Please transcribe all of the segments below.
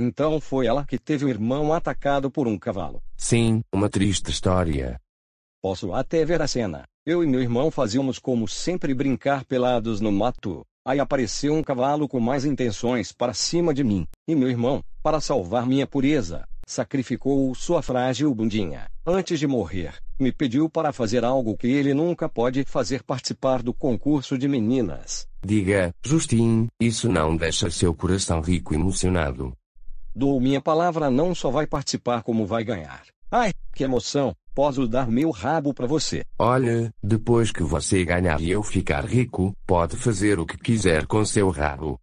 Então foi ela que teve o irmão atacado por um cavalo. Sim, uma triste história. Posso até ver a cena. Eu e meu irmão fazíamos como sempre brincar pelados no mato. Aí apareceu um cavalo com mais intenções para cima de mim, e meu irmão, para salvar minha pureza, sacrificou sua frágil bundinha. Antes de morrer, me pediu para fazer algo que ele nunca pode fazer participar do concurso de meninas. Diga, Justin, isso não deixa seu coração rico e emocionado. Dou minha palavra não só vai participar como vai ganhar. Ai, que emoção, posso dar meu rabo para você. Olha, depois que você ganhar e eu ficar rico, pode fazer o que quiser com seu rabo.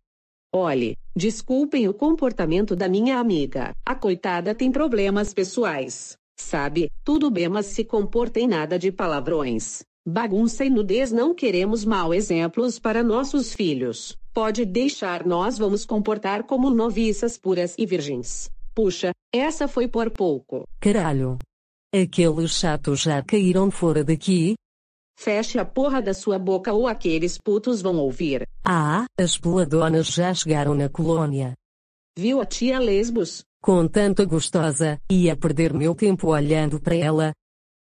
Olhe, desculpem o comportamento da minha amiga. A coitada tem problemas pessoais. Sabe, tudo bem, mas se comportem nada de palavrões. Bagunça e nudez não queremos mau exemplos para nossos filhos. Pode deixar, nós vamos comportar como noviças puras e virgens. Puxa, essa foi por pouco. Caralho. Aqueles chatos já caíram fora daqui? Feche a porra da sua boca ou aqueles putos vão ouvir. Ah, as peladonas já chegaram na colônia. Viu a tia Lesbos? Com tanta gostosa, ia perder meu tempo olhando para ela,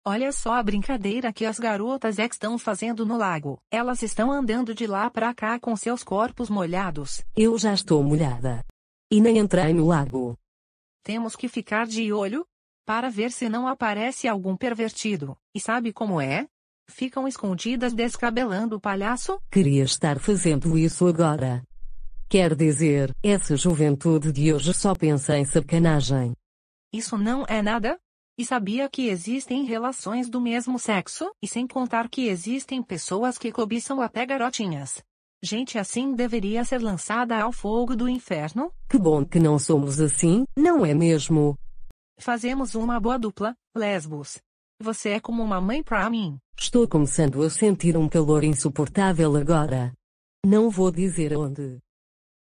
Olha só a brincadeira que as garotas estão fazendo no lago. Elas estão andando de lá pra cá com seus corpos molhados. Eu já estou molhada. E nem entrei no lago. Temos que ficar de olho para ver se não aparece algum pervertido. E sabe como é? Ficam escondidas descabelando o palhaço? Queria estar fazendo isso agora. Quer dizer, essa juventude de hoje só pensa em sacanagem. Isso não é nada? E sabia que existem relações do mesmo sexo, e sem contar que existem pessoas que cobiçam até garotinhas. Gente assim deveria ser lançada ao fogo do inferno? Que bom que não somos assim, não é mesmo? Fazemos uma boa dupla, lesbos. Você é como uma mãe para mim. Estou começando a sentir um calor insuportável agora. Não vou dizer onde.